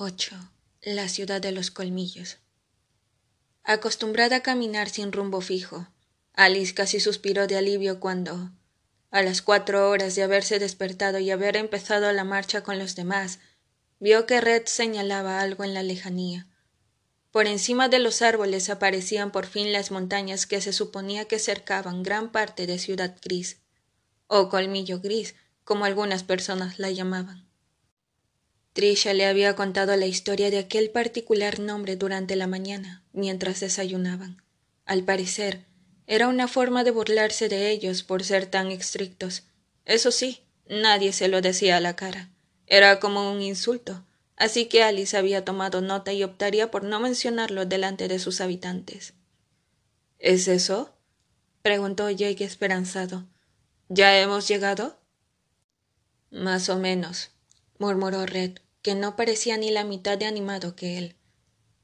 8. La ciudad de los colmillos. Acostumbrada a caminar sin rumbo fijo, Alice casi suspiró de alivio cuando, a las cuatro horas de haberse despertado y haber empezado la marcha con los demás, vio que Red señalaba algo en la lejanía. Por encima de los árboles aparecían por fin las montañas que se suponía que cercaban gran parte de Ciudad Gris, o Colmillo Gris, como algunas personas la llamaban. Trisha le había contado la historia de aquel particular nombre durante la mañana, mientras desayunaban. Al parecer, era una forma de burlarse de ellos por ser tan estrictos. Eso sí, nadie se lo decía a la cara. Era como un insulto, así que Alice había tomado nota y optaría por no mencionarlo delante de sus habitantes. ¿Es eso? preguntó Jake esperanzado. ¿Ya hemos llegado? Más o menos, murmuró Red que no parecía ni la mitad de animado que él.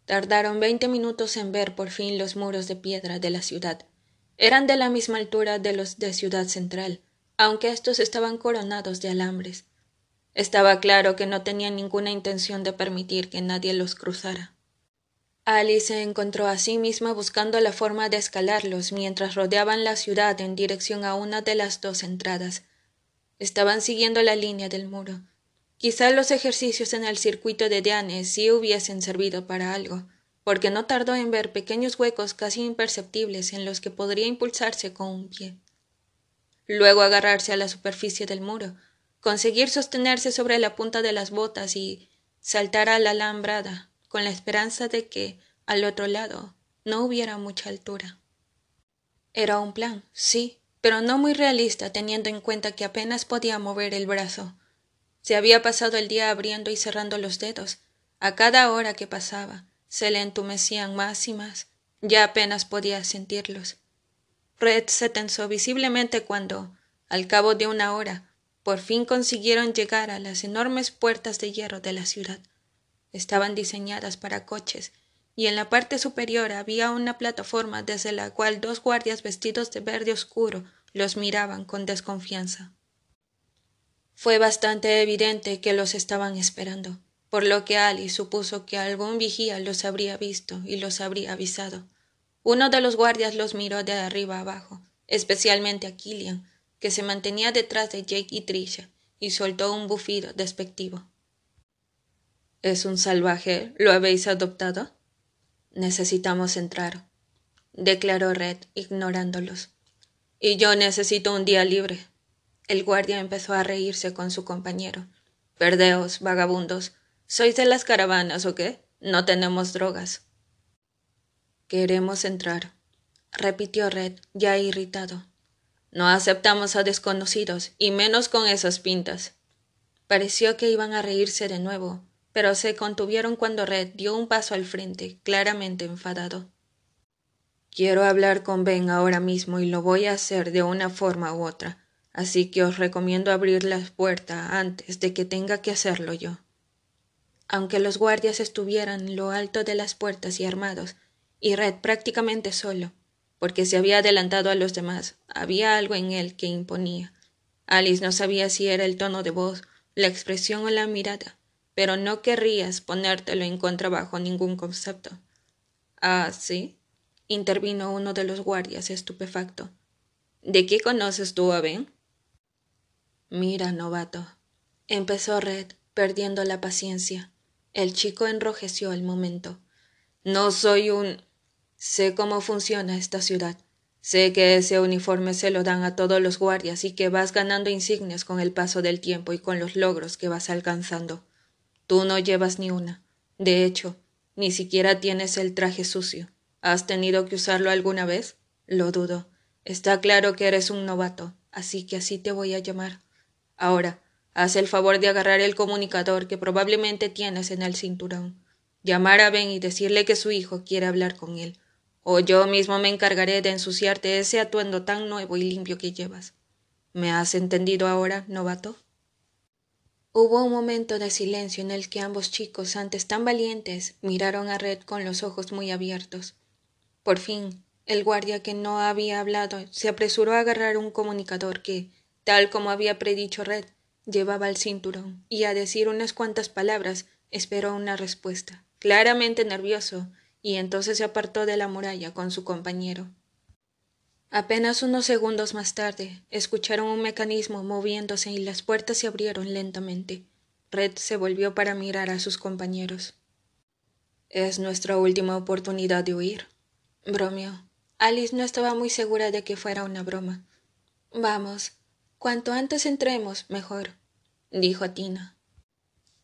Tardaron veinte minutos en ver por fin los muros de piedra de la ciudad. Eran de la misma altura de los de Ciudad Central, aunque estos estaban coronados de alambres. Estaba claro que no tenían ninguna intención de permitir que nadie los cruzara. Alice se encontró a sí misma buscando la forma de escalarlos mientras rodeaban la ciudad en dirección a una de las dos entradas. Estaban siguiendo la línea del muro, Quizá los ejercicios en el circuito de Diane sí hubiesen servido para algo, porque no tardó en ver pequeños huecos casi imperceptibles en los que podría impulsarse con un pie. Luego agarrarse a la superficie del muro, conseguir sostenerse sobre la punta de las botas y saltar a la alambrada, con la esperanza de que, al otro lado, no hubiera mucha altura. Era un plan, sí, pero no muy realista teniendo en cuenta que apenas podía mover el brazo se había pasado el día abriendo y cerrando los dedos. A cada hora que pasaba, se le entumecían más y más. Ya apenas podía sentirlos. Red se tensó visiblemente cuando, al cabo de una hora, por fin consiguieron llegar a las enormes puertas de hierro de la ciudad. Estaban diseñadas para coches, y en la parte superior había una plataforma desde la cual dos guardias vestidos de verde oscuro los miraban con desconfianza. Fue bastante evidente que los estaban esperando, por lo que Ali supuso que algún vigía los habría visto y los habría avisado. Uno de los guardias los miró de arriba abajo, especialmente a Killian, que se mantenía detrás de Jake y Trisha, y soltó un bufido despectivo. ¿Es un salvaje? ¿Lo habéis adoptado? Necesitamos entrar, declaró Red, ignorándolos. Y yo necesito un día libre, el guardia empezó a reírse con su compañero. Perdeos, vagabundos. ¿Sois de las caravanas o qué? No tenemos drogas. Queremos entrar, repitió Red, ya irritado. No aceptamos a desconocidos, y menos con esas pintas. Pareció que iban a reírse de nuevo, pero se contuvieron cuando Red dio un paso al frente, claramente enfadado. Quiero hablar con Ben ahora mismo y lo voy a hacer de una forma u otra así que os recomiendo abrir la puerta antes de que tenga que hacerlo yo. Aunque los guardias estuvieran en lo alto de las puertas y armados, y Red prácticamente solo, porque se había adelantado a los demás, había algo en él que imponía. Alice no sabía si era el tono de voz, la expresión o la mirada, pero no querrías ponértelo en contra bajo ningún concepto. Ah, sí, intervino uno de los guardias estupefacto. ¿De qué conoces tú a Ben? Mira, novato. Empezó Red, perdiendo la paciencia. El chico enrojeció al momento. No soy un. Sé cómo funciona esta ciudad. Sé que ese uniforme se lo dan a todos los guardias y que vas ganando insignias con el paso del tiempo y con los logros que vas alcanzando. Tú no llevas ni una. De hecho, ni siquiera tienes el traje sucio. ¿Has tenido que usarlo alguna vez? Lo dudo. Está claro que eres un novato, así que así te voy a llamar. Ahora, haz el favor de agarrar el comunicador que probablemente tienes en el cinturón. Llamar a Ben y decirle que su hijo quiere hablar con él. O yo mismo me encargaré de ensuciarte ese atuendo tan nuevo y limpio que llevas. ¿Me has entendido ahora, novato? Hubo un momento de silencio en el que ambos chicos, antes tan valientes, miraron a Red con los ojos muy abiertos. Por fin, el guardia que no había hablado se apresuró a agarrar un comunicador que, Tal como había predicho Red, llevaba el cinturón, y a decir unas cuantas palabras esperó una respuesta, claramente nervioso, y entonces se apartó de la muralla con su compañero. Apenas unos segundos más tarde, escucharon un mecanismo moviéndose y las puertas se abrieron lentamente. Red se volvió para mirar a sus compañeros. Es nuestra última oportunidad de huir, bromeó. Alice no estaba muy segura de que fuera una broma. Vamos, Cuanto antes entremos, mejor, dijo Tina.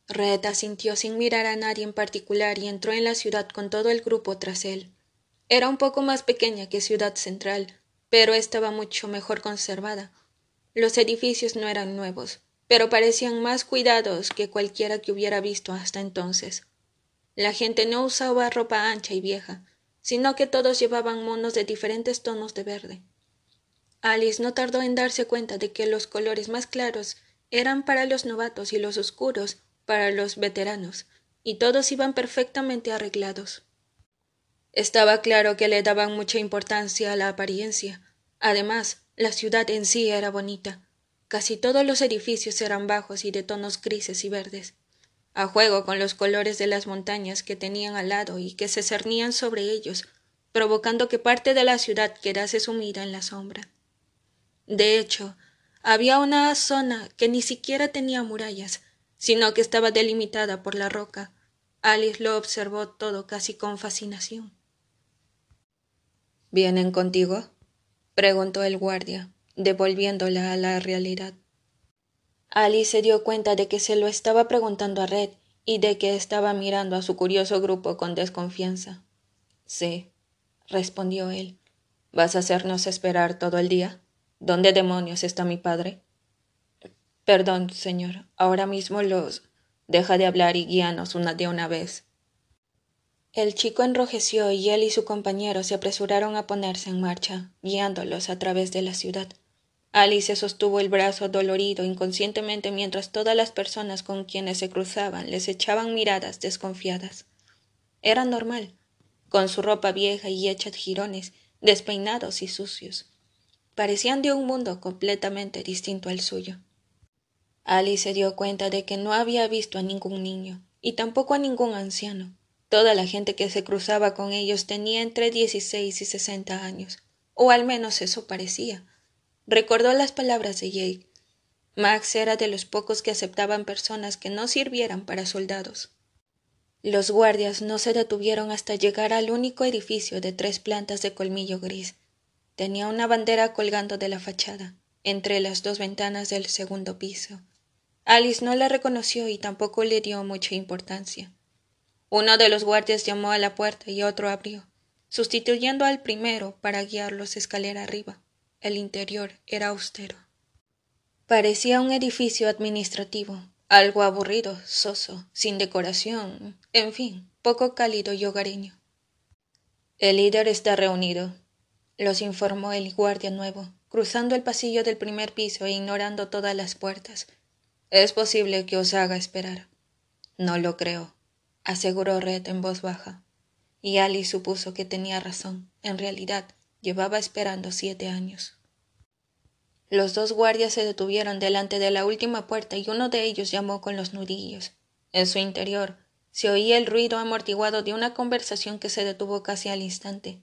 Reta sintió sin mirar a nadie en particular y entró en la ciudad con todo el grupo tras él. Era un poco más pequeña que Ciudad Central, pero estaba mucho mejor conservada. Los edificios no eran nuevos, pero parecían más cuidados que cualquiera que hubiera visto hasta entonces. La gente no usaba ropa ancha y vieja, sino que todos llevaban monos de diferentes tonos de verde. Alice no tardó en darse cuenta de que los colores más claros eran para los novatos y los oscuros para los veteranos, y todos iban perfectamente arreglados. Estaba claro que le daban mucha importancia a la apariencia. Además, la ciudad en sí era bonita. Casi todos los edificios eran bajos y de tonos grises y verdes, a juego con los colores de las montañas que tenían al lado y que se cernían sobre ellos, provocando que parte de la ciudad quedase sumida en la sombra. De hecho, había una zona que ni siquiera tenía murallas, sino que estaba delimitada por la roca. Alice lo observó todo casi con fascinación. ¿Vienen contigo? preguntó el guardia, devolviéndola a la realidad. Alice se dio cuenta de que se lo estaba preguntando a Red y de que estaba mirando a su curioso grupo con desconfianza. Sí, respondió él. ¿Vas a hacernos esperar todo el día? ¿Dónde demonios está mi padre? Perdón, señor, ahora mismo los. Deja de hablar y guíanos una de una vez. El chico enrojeció y él y su compañero se apresuraron a ponerse en marcha, guiándolos a través de la ciudad. Alice sostuvo el brazo dolorido inconscientemente mientras todas las personas con quienes se cruzaban les echaban miradas desconfiadas. Era normal, con su ropa vieja y hecha de jirones, despeinados y sucios parecían de un mundo completamente distinto al suyo. Ali se dio cuenta de que no había visto a ningún niño, y tampoco a ningún anciano. Toda la gente que se cruzaba con ellos tenía entre dieciséis y sesenta años, o al menos eso parecía. Recordó las palabras de Jake. Max era de los pocos que aceptaban personas que no sirvieran para soldados. Los guardias no se detuvieron hasta llegar al único edificio de tres plantas de colmillo gris, Tenía una bandera colgando de la fachada, entre las dos ventanas del segundo piso. Alice no la reconoció y tampoco le dio mucha importancia. Uno de los guardias llamó a la puerta y otro abrió, sustituyendo al primero para guiarlos escalera arriba. El interior era austero. Parecía un edificio administrativo, algo aburrido, soso, sin decoración, en fin, poco cálido y hogareño. El líder está reunido, los informó el guardia nuevo, cruzando el pasillo del primer piso e ignorando todas las puertas. Es posible que os haga esperar. No lo creo, aseguró Red en voz baja. Y Ali supuso que tenía razón. En realidad, llevaba esperando siete años. Los dos guardias se detuvieron delante de la última puerta y uno de ellos llamó con los nudillos. En su interior se oía el ruido amortiguado de una conversación que se detuvo casi al instante.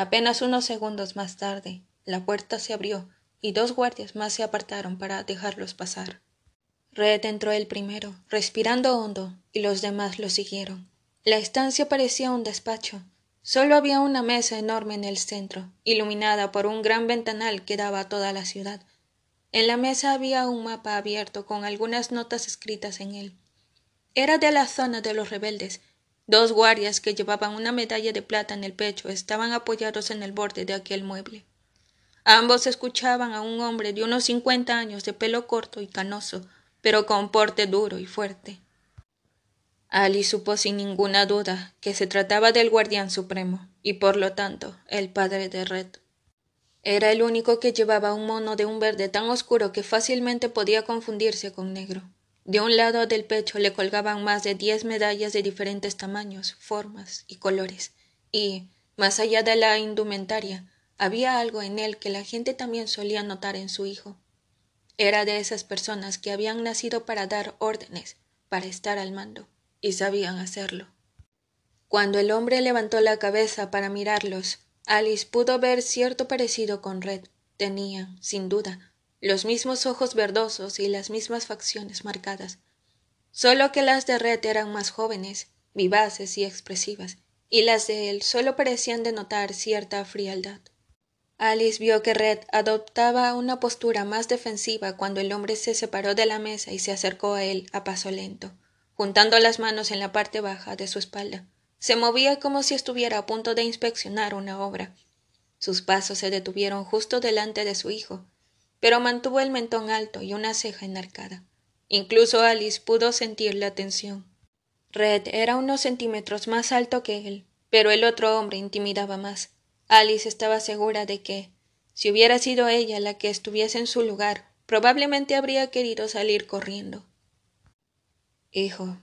Apenas unos segundos más tarde, la puerta se abrió y dos guardias más se apartaron para dejarlos pasar. Red entró el primero, respirando hondo, y los demás lo siguieron. La estancia parecía un despacho. Solo había una mesa enorme en el centro, iluminada por un gran ventanal que daba a toda la ciudad. En la mesa había un mapa abierto con algunas notas escritas en él. Era de la zona de los rebeldes, Dos guardias que llevaban una medalla de plata en el pecho estaban apoyados en el borde de aquel mueble. Ambos escuchaban a un hombre de unos cincuenta años de pelo corto y canoso, pero con porte duro y fuerte. Ali supo sin ninguna duda que se trataba del guardián supremo, y por lo tanto el padre de Red. Era el único que llevaba un mono de un verde tan oscuro que fácilmente podía confundirse con negro. De un lado del pecho le colgaban más de diez medallas de diferentes tamaños, formas y colores, y, más allá de la indumentaria, había algo en él que la gente también solía notar en su hijo. Era de esas personas que habían nacido para dar órdenes, para estar al mando, y sabían hacerlo. Cuando el hombre levantó la cabeza para mirarlos, Alice pudo ver cierto parecido con Red. tenía, sin duda, los mismos ojos verdosos y las mismas facciones marcadas, solo que las de Red eran más jóvenes, vivaces y expresivas, y las de él solo parecían denotar cierta frialdad. Alice vio que Red adoptaba una postura más defensiva cuando el hombre se separó de la mesa y se acercó a él a paso lento, juntando las manos en la parte baja de su espalda. Se movía como si estuviera a punto de inspeccionar una obra. Sus pasos se detuvieron justo delante de su hijo, pero mantuvo el mentón alto y una ceja enarcada. Incluso Alice pudo sentir la tensión. Red era unos centímetros más alto que él, pero el otro hombre intimidaba más. Alice estaba segura de que, si hubiera sido ella la que estuviese en su lugar, probablemente habría querido salir corriendo. Hijo,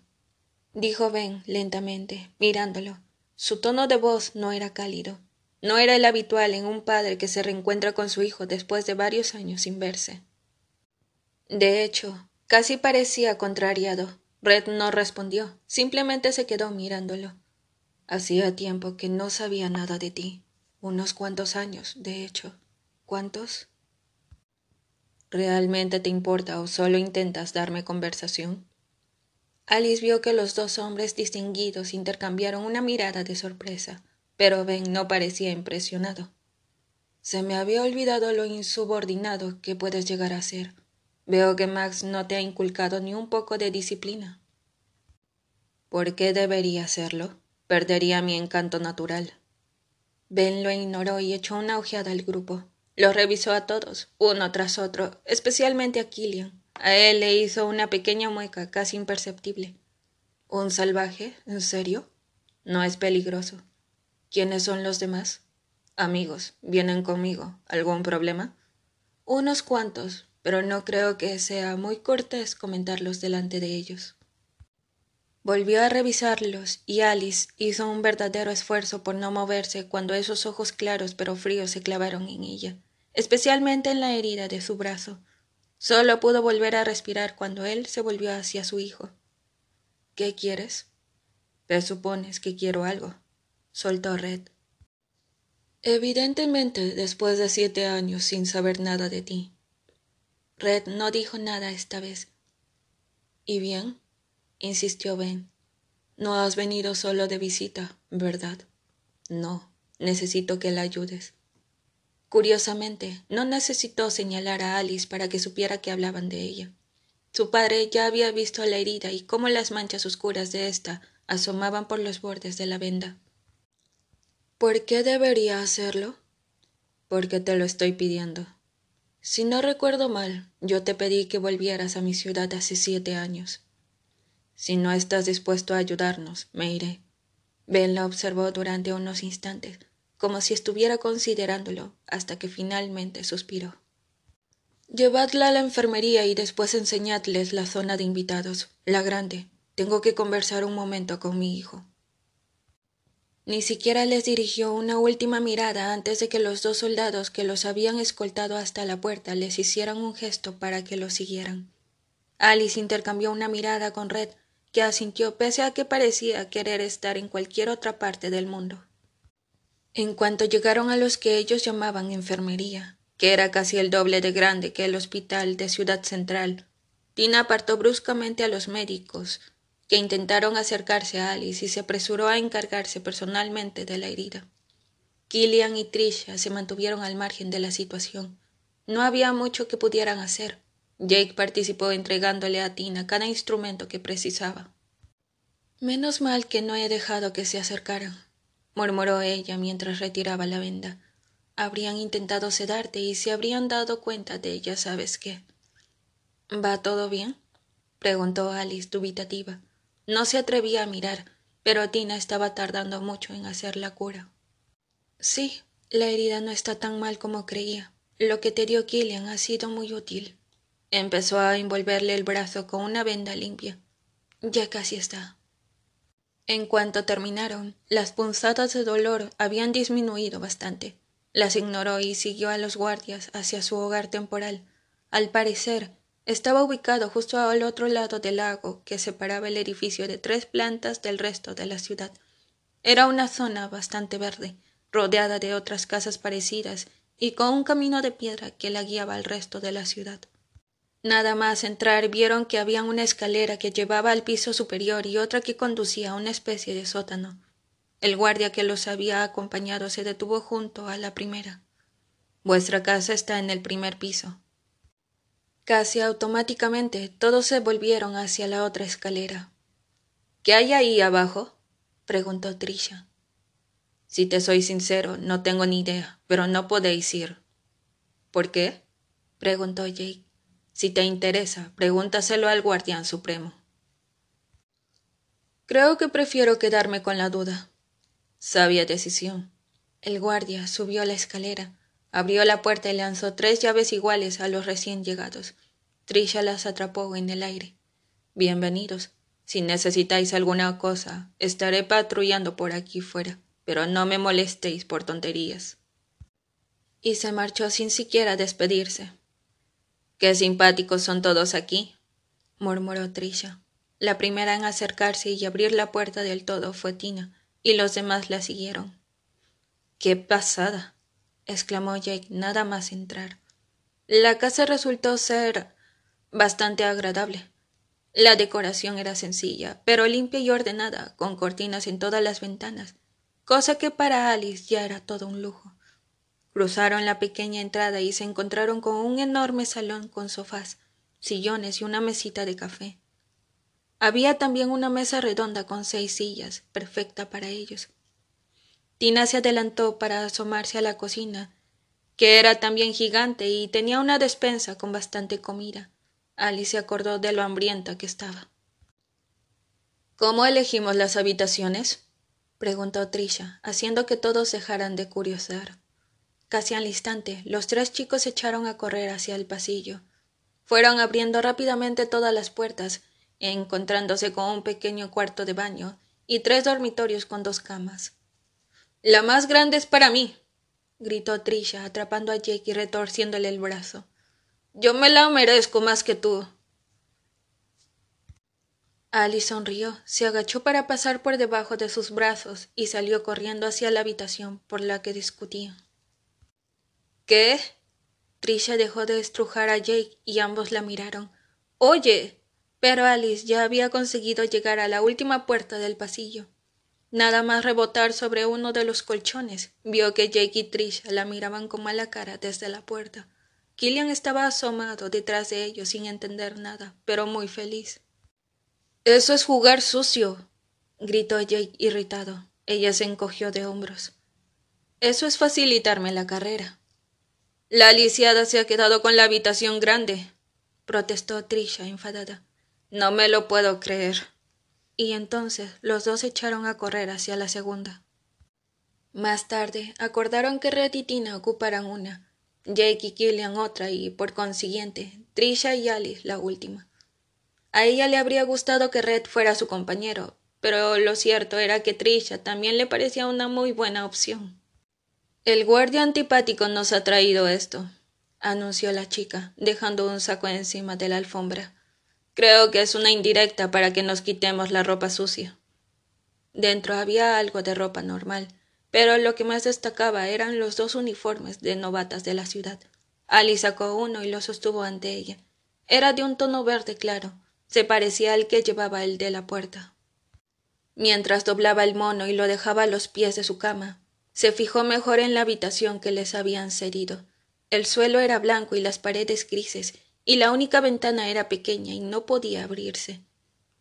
dijo Ben lentamente, mirándolo. Su tono de voz no era cálido. No era el habitual en un padre que se reencuentra con su hijo después de varios años sin verse. De hecho, casi parecía contrariado. Red no respondió, simplemente se quedó mirándolo. Hacía tiempo que no sabía nada de ti. Unos cuantos años, de hecho. ¿Cuántos? ¿Realmente te importa o solo intentas darme conversación? Alice vio que los dos hombres distinguidos intercambiaron una mirada de sorpresa pero Ben no parecía impresionado. Se me había olvidado lo insubordinado que puedes llegar a ser. Veo que Max no te ha inculcado ni un poco de disciplina. ¿Por qué debería hacerlo? Perdería mi encanto natural. Ben lo ignoró y echó una ojeada al grupo. Lo revisó a todos, uno tras otro, especialmente a Killian. A él le hizo una pequeña mueca casi imperceptible. ¿Un salvaje? ¿En serio? No es peligroso. ¿Quiénes son los demás? Amigos, vienen conmigo. ¿Algún problema? Unos cuantos, pero no creo que sea muy cortés comentarlos delante de ellos. Volvió a revisarlos y Alice hizo un verdadero esfuerzo por no moverse cuando esos ojos claros pero fríos se clavaron en ella, especialmente en la herida de su brazo. Solo pudo volver a respirar cuando él se volvió hacia su hijo. ¿Qué quieres? Presupones que quiero algo soltó Red. Evidentemente después de siete años sin saber nada de ti. Red no dijo nada esta vez. ¿Y bien? insistió Ben. No has venido solo de visita, ¿verdad? No, necesito que la ayudes. Curiosamente, no necesitó señalar a Alice para que supiera que hablaban de ella. Su padre ya había visto la herida y cómo las manchas oscuras de ésta asomaban por los bordes de la venda. ¿Por qué debería hacerlo? Porque te lo estoy pidiendo. Si no recuerdo mal, yo te pedí que volvieras a mi ciudad hace siete años. Si no estás dispuesto a ayudarnos, me iré. Ben la observó durante unos instantes, como si estuviera considerándolo, hasta que finalmente suspiró. Llevadla a la enfermería y después enseñadles la zona de invitados, la grande. Tengo que conversar un momento con mi hijo. Ni siquiera les dirigió una última mirada antes de que los dos soldados que los habían escoltado hasta la puerta les hicieran un gesto para que los siguieran. Alice intercambió una mirada con Red, que asintió pese a que parecía querer estar en cualquier otra parte del mundo. En cuanto llegaron a los que ellos llamaban enfermería, que era casi el doble de grande que el hospital de Ciudad Central, Tina apartó bruscamente a los médicos, que intentaron acercarse a Alice y se apresuró a encargarse personalmente de la herida. Killian y Trisha se mantuvieron al margen de la situación. No había mucho que pudieran hacer. Jake participó entregándole a Tina cada instrumento que precisaba. Menos mal que no he dejado que se acercaran, murmuró ella mientras retiraba la venda. Habrían intentado sedarte y se habrían dado cuenta de ella, ¿sabes qué? ¿Va todo bien? preguntó Alice dubitativa. No se atrevía a mirar, pero Tina estaba tardando mucho en hacer la cura. Sí, la herida no está tan mal como creía. Lo que te dio Killian ha sido muy útil. Empezó a envolverle el brazo con una venda limpia. Ya casi está. En cuanto terminaron, las punzadas de dolor habían disminuido bastante. Las ignoró y siguió a los guardias hacia su hogar temporal. Al parecer, estaba ubicado justo al otro lado del lago que separaba el edificio de tres plantas del resto de la ciudad. Era una zona bastante verde, rodeada de otras casas parecidas y con un camino de piedra que la guiaba al resto de la ciudad. Nada más entrar vieron que había una escalera que llevaba al piso superior y otra que conducía a una especie de sótano. El guardia que los había acompañado se detuvo junto a la primera. Vuestra casa está en el primer piso, Casi automáticamente todos se volvieron hacia la otra escalera. ¿Qué hay ahí abajo? preguntó Trisha. Si te soy sincero, no tengo ni idea, pero no podéis ir. ¿Por qué? preguntó Jake. Si te interesa, pregúntaselo al guardián supremo. Creo que prefiero quedarme con la duda. Sabia decisión. El guardia subió la escalera Abrió la puerta y lanzó tres llaves iguales a los recién llegados. Trisha las atrapó en el aire. Bienvenidos. Si necesitáis alguna cosa, estaré patrullando por aquí fuera, pero no me molestéis por tonterías. Y se marchó sin siquiera despedirse. Qué simpáticos son todos aquí, murmuró Trisha. La primera en acercarse y abrir la puerta del todo fue Tina, y los demás la siguieron. Qué pasada, exclamó Jake nada más entrar. La casa resultó ser bastante agradable. La decoración era sencilla, pero limpia y ordenada, con cortinas en todas las ventanas, cosa que para Alice ya era todo un lujo. Cruzaron la pequeña entrada y se encontraron con un enorme salón con sofás, sillones y una mesita de café. Había también una mesa redonda con seis sillas, perfecta para ellos. Tina se adelantó para asomarse a la cocina, que era también gigante y tenía una despensa con bastante comida. Alice se acordó de lo hambrienta que estaba. ¿Cómo elegimos las habitaciones? preguntó Trisha, haciendo que todos dejaran de curiosar. Casi al instante, los tres chicos echaron a correr hacia el pasillo. Fueron abriendo rápidamente todas las puertas, encontrándose con un pequeño cuarto de baño y tres dormitorios con dos camas. La más grande es para mí, gritó Trisha, atrapando a Jake y retorciéndole el brazo. Yo me la merezco más que tú. Alice sonrió, se agachó para pasar por debajo de sus brazos y salió corriendo hacia la habitación por la que discutían. ¿Qué? Trisha dejó de estrujar a Jake y ambos la miraron. Oye. Pero Alice ya había conseguido llegar a la última puerta del pasillo. Nada más rebotar sobre uno de los colchones, vio que Jake y Trisha la miraban con mala cara desde la puerta. Killian estaba asomado detrás de ellos sin entender nada, pero muy feliz. Eso es jugar sucio, gritó Jake irritado. Ella se encogió de hombros. Eso es facilitarme la carrera. La lisiada se ha quedado con la habitación grande, protestó Trisha enfadada. No me lo puedo creer y entonces los dos echaron a correr hacia la segunda. Más tarde acordaron que Red y Tina ocuparan una, Jake y Killian otra y, por consiguiente, Trisha y Alice la última. A ella le habría gustado que Red fuera su compañero, pero lo cierto era que Trisha también le parecía una muy buena opción. El guardia antipático nos ha traído esto, anunció la chica, dejando un saco encima de la alfombra. Creo que es una indirecta para que nos quitemos la ropa sucia. Dentro había algo de ropa normal, pero lo que más destacaba eran los dos uniformes de novatas de la ciudad. Ali sacó uno y lo sostuvo ante ella. Era de un tono verde claro, se parecía al que llevaba el de la puerta. Mientras doblaba el mono y lo dejaba a los pies de su cama, se fijó mejor en la habitación que les habían cedido. El suelo era blanco y las paredes grises, y la única ventana era pequeña y no podía abrirse.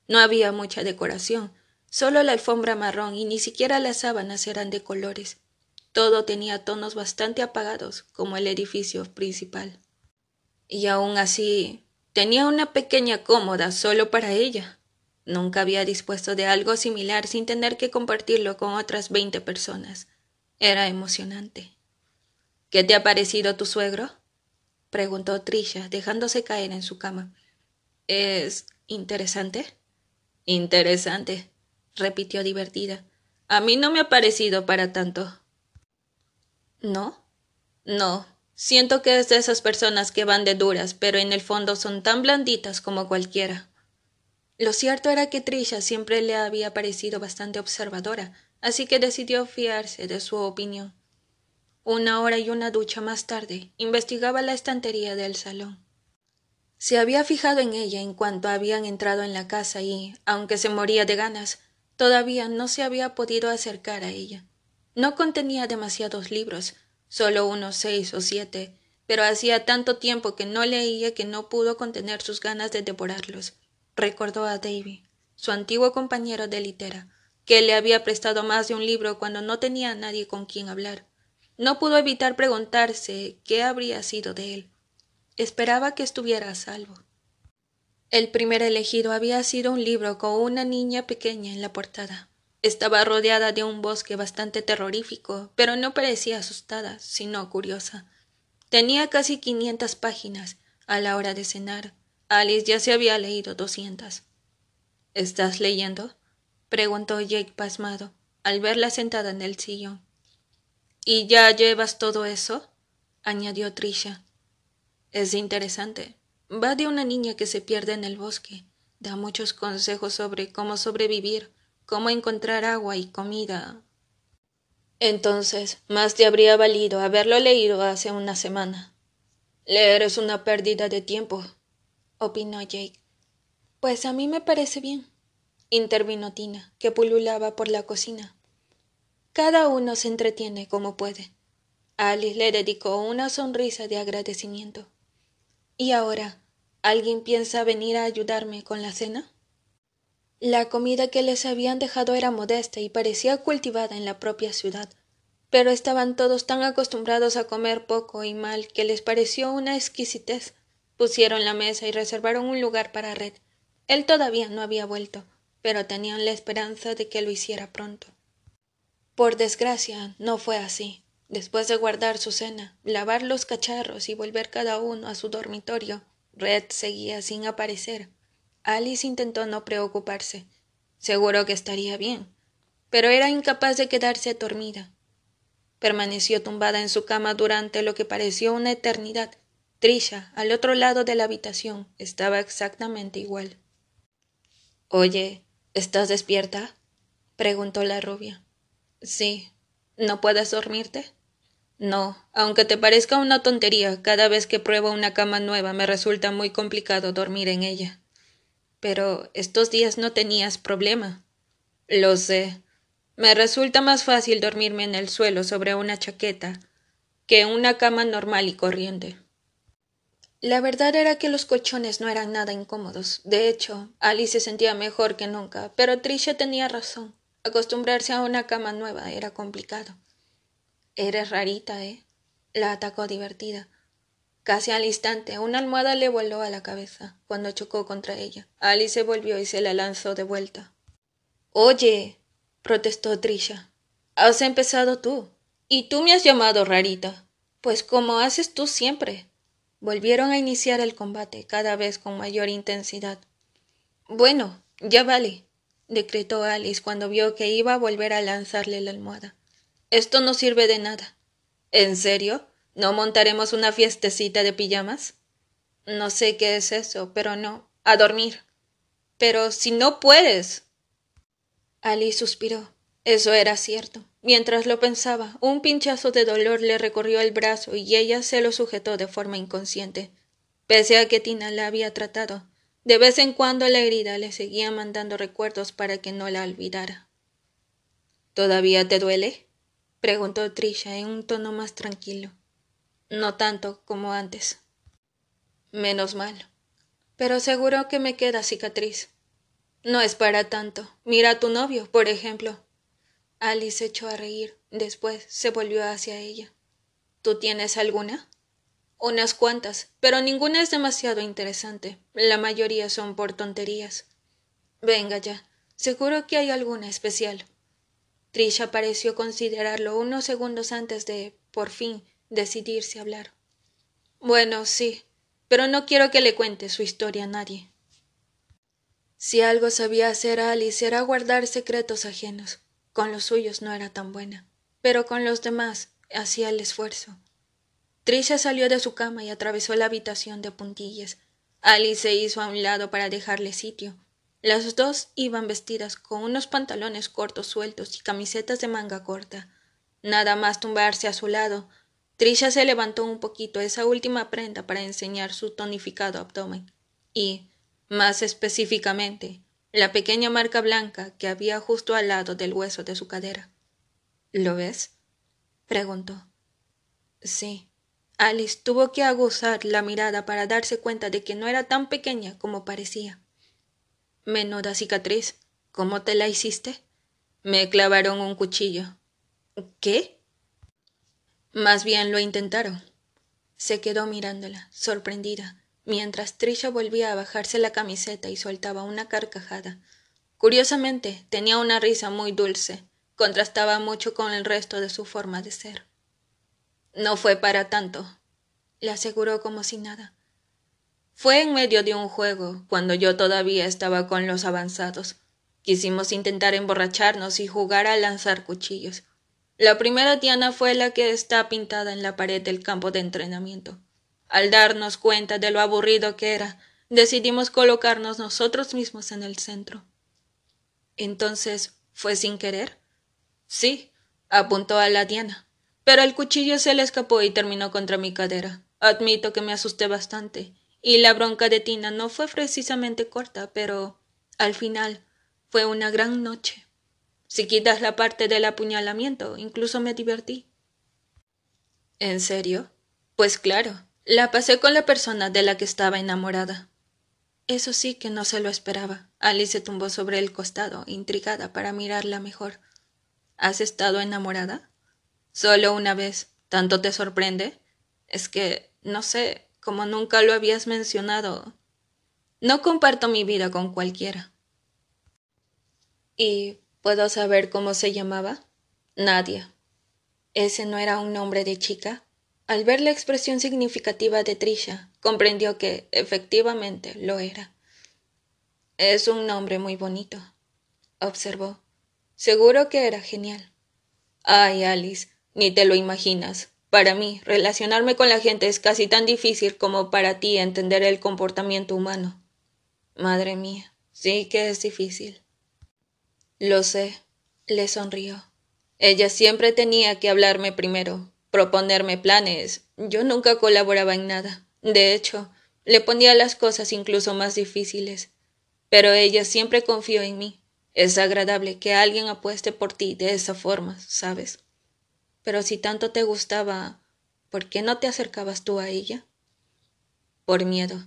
No había mucha decoración, solo la alfombra marrón y ni siquiera las sábanas eran de colores. Todo tenía tonos bastante apagados, como el edificio principal. Y aún así, tenía una pequeña cómoda solo para ella. Nunca había dispuesto de algo similar sin tener que compartirlo con otras veinte personas. Era emocionante. ¿Qué te ha parecido tu suegro? preguntó Trilla, dejándose caer en su cama. ¿Es interesante? Interesante, repitió divertida. A mí no me ha parecido para tanto. ¿No? No. Siento que es de esas personas que van de duras, pero en el fondo son tan blanditas como cualquiera. Lo cierto era que Trisha siempre le había parecido bastante observadora, así que decidió fiarse de su opinión. Una hora y una ducha más tarde, investigaba la estantería del salón. Se había fijado en ella en cuanto habían entrado en la casa y, aunque se moría de ganas, todavía no se había podido acercar a ella. No contenía demasiados libros, solo unos seis o siete, pero hacía tanto tiempo que no leía que no pudo contener sus ganas de devorarlos. Recordó a Davy, su antiguo compañero de litera, que le había prestado más de un libro cuando no tenía a nadie con quien hablar. No pudo evitar preguntarse qué habría sido de él. Esperaba que estuviera a salvo. El primer elegido había sido un libro con una niña pequeña en la portada. Estaba rodeada de un bosque bastante terrorífico, pero no parecía asustada, sino curiosa. Tenía casi quinientas páginas. A la hora de cenar, Alice ya se había leído doscientas. ¿Estás leyendo? preguntó Jake pasmado, al verla sentada en el sillón. ¿Y ya llevas todo eso? añadió Trisha. Es interesante. Va de una niña que se pierde en el bosque. Da muchos consejos sobre cómo sobrevivir, cómo encontrar agua y comida. Entonces, más te habría valido haberlo leído hace una semana. Leer es una pérdida de tiempo, opinó Jake. Pues a mí me parece bien, intervino Tina, que pululaba por la cocina. Cada uno se entretiene como puede. Alice le dedicó una sonrisa de agradecimiento. ¿Y ahora? ¿Alguien piensa venir a ayudarme con la cena? La comida que les habían dejado era modesta y parecía cultivada en la propia ciudad, pero estaban todos tan acostumbrados a comer poco y mal que les pareció una exquisitez. Pusieron la mesa y reservaron un lugar para Red. Él todavía no había vuelto, pero tenían la esperanza de que lo hiciera pronto. Por desgracia, no fue así. Después de guardar su cena, lavar los cacharros y volver cada uno a su dormitorio, Red seguía sin aparecer. Alice intentó no preocuparse. Seguro que estaría bien, pero era incapaz de quedarse dormida. Permaneció tumbada en su cama durante lo que pareció una eternidad. Trisha, al otro lado de la habitación, estaba exactamente igual. Oye, ¿estás despierta? preguntó la rubia. Sí. ¿No puedes dormirte? No, aunque te parezca una tontería, cada vez que pruebo una cama nueva me resulta muy complicado dormir en ella. Pero estos días no tenías problema. Lo sé. Me resulta más fácil dormirme en el suelo sobre una chaqueta que en una cama normal y corriente. La verdad era que los colchones no eran nada incómodos. De hecho, Alice se sentía mejor que nunca, pero Trisha tenía razón. Acostumbrarse a una cama nueva era complicado. Eres rarita, ¿eh? La atacó divertida. Casi al instante, una almohada le voló a la cabeza cuando chocó contra ella. Alice se volvió y se la lanzó de vuelta. Oye, protestó Trisha. Has empezado tú. Y tú me has llamado rarita. Pues como haces tú siempre. Volvieron a iniciar el combate, cada vez con mayor intensidad. Bueno, ya vale, decretó Alice cuando vio que iba a volver a lanzarle la almohada. Esto no sirve de nada. ¿En serio? ¿No montaremos una fiestecita de pijamas? No sé qué es eso, pero no. A dormir. Pero si no puedes. Alice suspiró. Eso era cierto. Mientras lo pensaba, un pinchazo de dolor le recorrió el brazo y ella se lo sujetó de forma inconsciente. Pese a que Tina la había tratado, de vez en cuando la herida le seguía mandando recuerdos para que no la olvidara. ¿Todavía te duele? preguntó Trisha en un tono más tranquilo. No tanto como antes. Menos mal. Pero seguro que me queda cicatriz. No es para tanto. Mira a tu novio, por ejemplo. Alice echó a reír. Después se volvió hacia ella. ¿Tú tienes alguna? Unas cuantas, pero ninguna es demasiado interesante. La mayoría son por tonterías. Venga ya. Seguro que hay alguna especial. Trisha pareció considerarlo unos segundos antes de, por fin, decidirse a hablar. Bueno, sí, pero no quiero que le cuente su historia a nadie. Si algo sabía hacer Alice era guardar secretos ajenos. Con los suyos no era tan buena, pero con los demás hacía el esfuerzo. Trisha salió de su cama y atravesó la habitación de puntillas. Alice se hizo a un lado para dejarle sitio. Las dos iban vestidas con unos pantalones cortos sueltos y camisetas de manga corta. Nada más tumbarse a su lado, Trisha se levantó un poquito esa última prenda para enseñar su tonificado abdomen y, más específicamente, la pequeña marca blanca que había justo al lado del hueso de su cadera. ¿Lo ves? preguntó. Sí. Alice tuvo que aguzar la mirada para darse cuenta de que no era tan pequeña como parecía. Menuda cicatriz. ¿Cómo te la hiciste? Me clavaron un cuchillo. ¿Qué? Más bien lo intentaron. Se quedó mirándola, sorprendida, mientras Trisha volvía a bajarse la camiseta y soltaba una carcajada. Curiosamente, tenía una risa muy dulce, contrastaba mucho con el resto de su forma de ser. No fue para tanto, le aseguró como si nada. Fue en medio de un juego, cuando yo todavía estaba con los avanzados. Quisimos intentar emborracharnos y jugar a lanzar cuchillos. La primera diana fue la que está pintada en la pared del campo de entrenamiento. Al darnos cuenta de lo aburrido que era, decidimos colocarnos nosotros mismos en el centro. Entonces, ¿fue sin querer? Sí, apuntó a la diana pero el cuchillo se le escapó y terminó contra mi cadera. Admito que me asusté bastante, y la bronca de Tina no fue precisamente corta, pero al final fue una gran noche. Si quitas la parte del apuñalamiento, incluso me divertí. ¿En serio? Pues claro, la pasé con la persona de la que estaba enamorada. Eso sí que no se lo esperaba. Alice se tumbó sobre el costado, intrigada para mirarla mejor. ¿Has estado enamorada? solo una vez. ¿Tanto te sorprende? Es que, no sé, como nunca lo habías mencionado. No comparto mi vida con cualquiera. ¿Y puedo saber cómo se llamaba? Nadia. Ese no era un nombre de chica. Al ver la expresión significativa de Trisha, comprendió que efectivamente lo era. Es un nombre muy bonito, observó. Seguro que era genial. Ay, Alice, ni te lo imaginas. Para mí, relacionarme con la gente es casi tan difícil como para ti entender el comportamiento humano. Madre mía, sí que es difícil. Lo sé, le sonrió. Ella siempre tenía que hablarme primero, proponerme planes. Yo nunca colaboraba en nada. De hecho, le ponía las cosas incluso más difíciles. Pero ella siempre confió en mí. Es agradable que alguien apueste por ti de esa forma, ¿sabes? Pero si tanto te gustaba, ¿por qué no te acercabas tú a ella? Por miedo.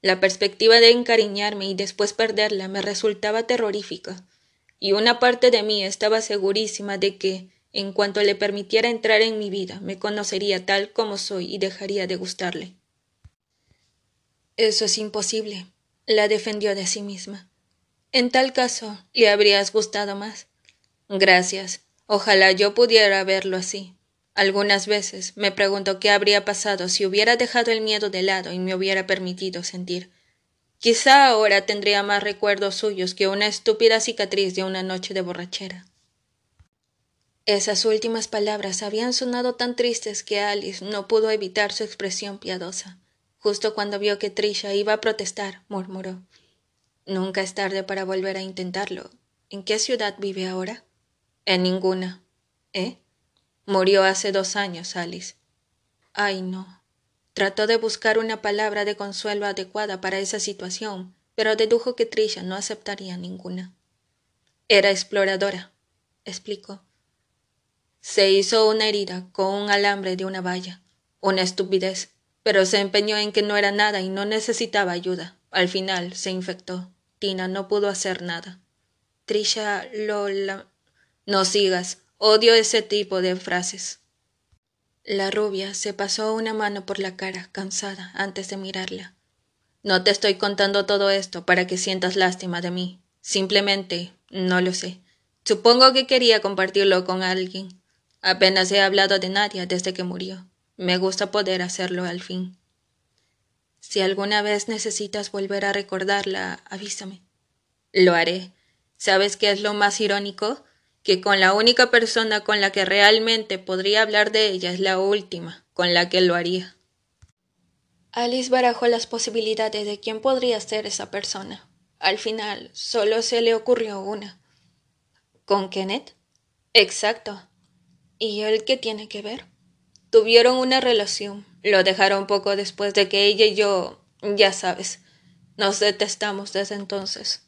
La perspectiva de encariñarme y después perderla me resultaba terrorífica, y una parte de mí estaba segurísima de que, en cuanto le permitiera entrar en mi vida, me conocería tal como soy y dejaría de gustarle. Eso es imposible, la defendió de sí misma. En tal caso, le habrías gustado más. Gracias, Ojalá yo pudiera verlo así. Algunas veces me pregunto qué habría pasado si hubiera dejado el miedo de lado y me hubiera permitido sentir. Quizá ahora tendría más recuerdos suyos que una estúpida cicatriz de una noche de borrachera. Esas últimas palabras habían sonado tan tristes que Alice no pudo evitar su expresión piadosa. Justo cuando vio que Trisha iba a protestar, murmuró Nunca es tarde para volver a intentarlo. ¿En qué ciudad vive ahora? En ninguna. ¿Eh? Murió hace dos años, Alice. Ay, no. Trató de buscar una palabra de consuelo adecuada para esa situación, pero dedujo que Trisha no aceptaría ninguna. Era exploradora, explicó. Se hizo una herida con un alambre de una valla. Una estupidez, pero se empeñó en que no era nada y no necesitaba ayuda. Al final se infectó. Tina no pudo hacer nada. Trisha lo... No sigas. Odio ese tipo de frases. La rubia se pasó una mano por la cara, cansada, antes de mirarla. No te estoy contando todo esto para que sientas lástima de mí. Simplemente, no lo sé. Supongo que quería compartirlo con alguien. Apenas he hablado de nadie desde que murió. Me gusta poder hacerlo al fin. Si alguna vez necesitas volver a recordarla, avísame. Lo haré. ¿Sabes qué es lo más irónico? que con la única persona con la que realmente podría hablar de ella es la última con la que lo haría. Alice barajó las posibilidades de quién podría ser esa persona. Al final, solo se le ocurrió una. ¿Con Kenneth? Exacto. ¿Y él qué tiene que ver? Tuvieron una relación. Lo dejaron poco después de que ella y yo, ya sabes, nos detestamos desde entonces.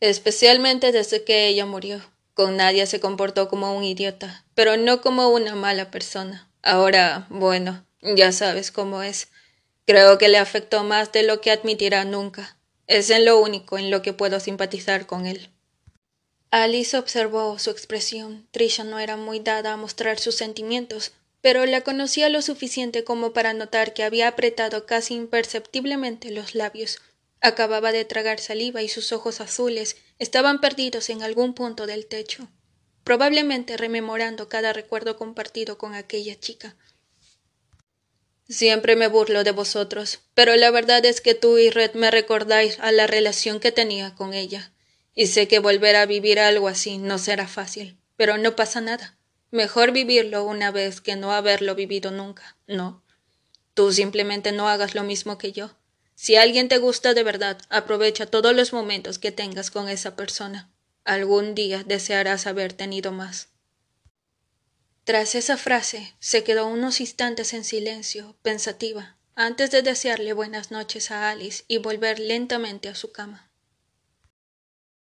Especialmente desde que ella murió. Con nadie se comportó como un idiota, pero no como una mala persona. Ahora, bueno, ya sabes cómo es. Creo que le afectó más de lo que admitirá nunca. Es en lo único en lo que puedo simpatizar con él. Alice observó su expresión. Trisha no era muy dada a mostrar sus sentimientos, pero la conocía lo suficiente como para notar que había apretado casi imperceptiblemente los labios Acababa de tragar saliva y sus ojos azules estaban perdidos en algún punto del techo, probablemente rememorando cada recuerdo compartido con aquella chica. Siempre me burlo de vosotros, pero la verdad es que tú y Red me recordáis a la relación que tenía con ella. Y sé que volver a vivir algo así no será fácil, pero no pasa nada. Mejor vivirlo una vez que no haberlo vivido nunca, ¿no? Tú simplemente no hagas lo mismo que yo. Si alguien te gusta de verdad, aprovecha todos los momentos que tengas con esa persona. Algún día desearás haber tenido más. Tras esa frase, se quedó unos instantes en silencio, pensativa, antes de desearle buenas noches a Alice y volver lentamente a su cama.